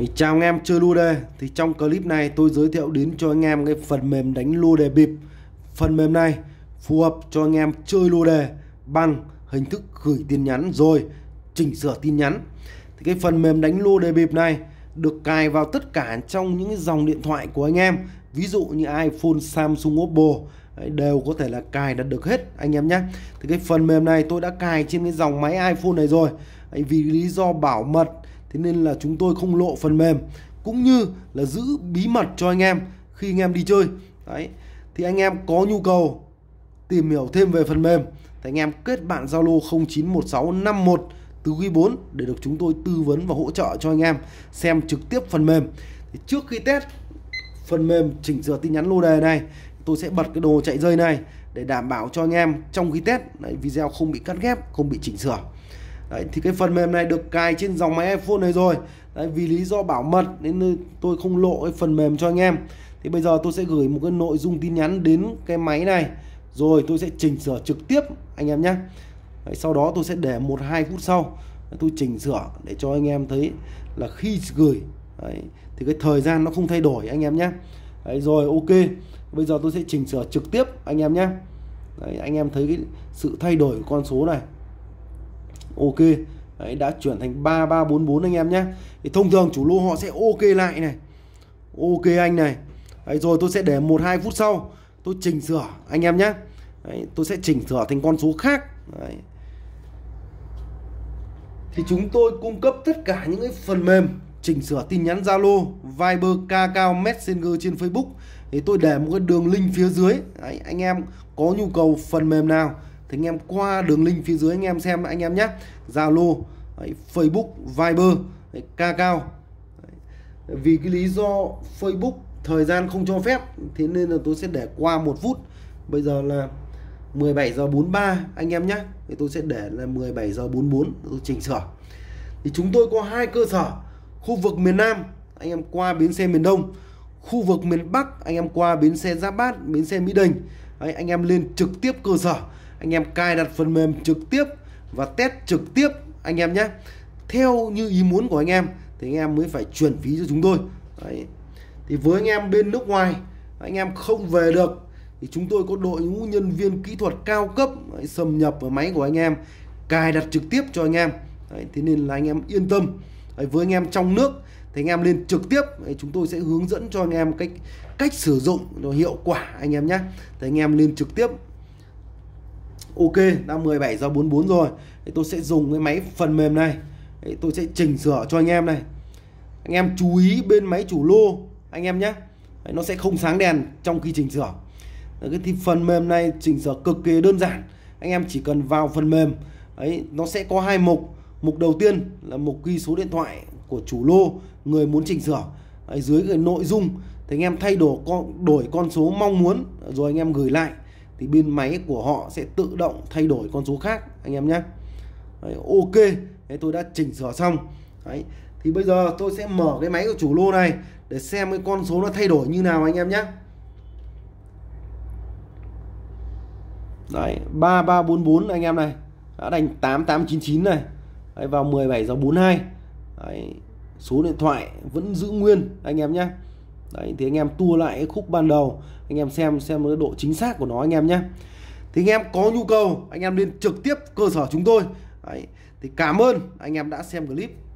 Thì chào anh em chơi lô đề Thì trong clip này tôi giới thiệu đến cho anh em cái phần mềm đánh lô đề bịp Phần mềm này phù hợp cho anh em chơi lô đề bằng hình thức gửi tin nhắn rồi chỉnh sửa tin nhắn Thì cái phần mềm đánh lô đề bịp này được cài vào tất cả trong những dòng điện thoại của anh em Ví dụ như iPhone, Samsung, Oppo đều có thể là cài đặt được hết anh em nhé Thì cái phần mềm này tôi đã cài trên cái dòng máy iPhone này rồi vì lý do bảo mật thế nên là chúng tôi không lộ phần mềm cũng như là giữ bí mật cho anh em khi anh em đi chơi đấy thì anh em có nhu cầu tìm hiểu thêm về phần mềm thì anh em kết bạn Zalo 091651 tứ quý 4 để được chúng tôi tư vấn và hỗ trợ cho anh em xem trực tiếp phần mềm thì trước khi test phần mềm chỉnh sửa tin nhắn lô đề này tôi sẽ bật cái đồ chạy dây này để đảm bảo cho anh em trong khi test đấy, video không bị cắt ghép không bị chỉnh sửa Đấy, thì cái phần mềm này được cài trên dòng máy iPhone này rồi Đấy, vì lý do bảo mật nên tôi không lộ cái phần mềm cho anh em thì bây giờ tôi sẽ gửi một cái nội dung tin nhắn đến cái máy này rồi tôi sẽ chỉnh sửa trực tiếp anh em nhé sau đó tôi sẽ để một hai phút sau tôi chỉnh sửa để cho anh em thấy là khi gửi Đấy, thì cái thời gian nó không thay đổi anh em nhé Đấy, rồi ok bây giờ tôi sẽ chỉnh sửa trực tiếp anh em nhé Đấy, anh em thấy cái sự thay đổi của con số này ok Đấy, đã chuyển thành 3344 anh em nhé thì thông thường chủ lô họ sẽ ok lại này ok anh này Đấy, rồi tôi sẽ để một hai phút sau tôi chỉnh sửa anh em nhé Đấy, tôi sẽ chỉnh sửa thành con số khác Đấy. thì chúng tôi cung cấp tất cả những cái phần mềm chỉnh sửa tin nhắn Zalo, Viber, Kakao, Messenger trên Facebook thì tôi để một cái đường link phía dưới Đấy, anh em có nhu cầu phần mềm nào thì anh em qua đường link phía dưới anh em xem anh em nhé Zalo Facebook Viber đấy, Kakao vì cái lý do Facebook thời gian không cho phép thế nên là tôi sẽ để qua một phút bây giờ là 17 giờ 43 anh em nhé thì tôi sẽ để là 17 giờ 44 tôi chỉnh sửa thì chúng tôi có hai cơ sở khu vực miền Nam anh em qua bến xe miền Đông khu vực miền Bắc anh em qua bến xe Giáp Bát bến xe Mỹ Đình Đấy, anh em lên trực tiếp cơ sở anh em cài đặt phần mềm trực tiếp và test trực tiếp anh em nhé theo như ý muốn của anh em thì anh em mới phải chuyển phí cho chúng tôi Đấy. thì với anh em bên nước ngoài anh em không về được thì chúng tôi có đội ngũ nhân viên kỹ thuật cao cấp Đấy, xâm nhập vào máy của anh em cài đặt trực tiếp cho anh em Đấy, thế nên là anh em yên tâm Đấy, với anh em trong nước thì anh em lên trực tiếp Đấy, chúng tôi sẽ hướng dẫn cho anh em cách cách sử dụng nó hiệu quả anh em nhé thì anh em lên trực tiếp ok đã 17 giờ 44 rồi thì tôi sẽ dùng cái máy phần mềm này thì tôi sẽ chỉnh sửa cho anh em này anh em chú ý bên máy chủ lô anh em nhé nó sẽ không sáng đèn trong khi chỉnh sửa cái thì phần mềm này chỉnh sửa cực kỳ đơn giản anh em chỉ cần vào phần mềm ấy nó sẽ có hai mục mục đầu tiên là mục ghi số điện thoại của chủ lô người muốn chỉnh sửa ở dưới cái nội dung thì anh em thay đổi con đổi con số mong muốn rồi anh em gửi lại thì bên máy của họ sẽ tự động thay đổi con số khác anh em nhé Đấy, ok Đấy, tôi đã chỉnh sửa xong Đấy. thì bây giờ tôi sẽ mở cái máy của chủ lô này để xem cái con số nó thay đổi như nào anh em nhé Đấy, 3344 anh em này đã đành 8899 này Đấy, vào 17 giờ 42 Đấy, số điện thoại vẫn giữ nguyên anh em nhé đấy thì anh em tua lại cái khúc ban đầu anh em xem xem cái độ chính xác của nó anh em nhé thì anh em có nhu cầu anh em lên trực tiếp cơ sở chúng tôi đấy thì cảm ơn anh em đã xem clip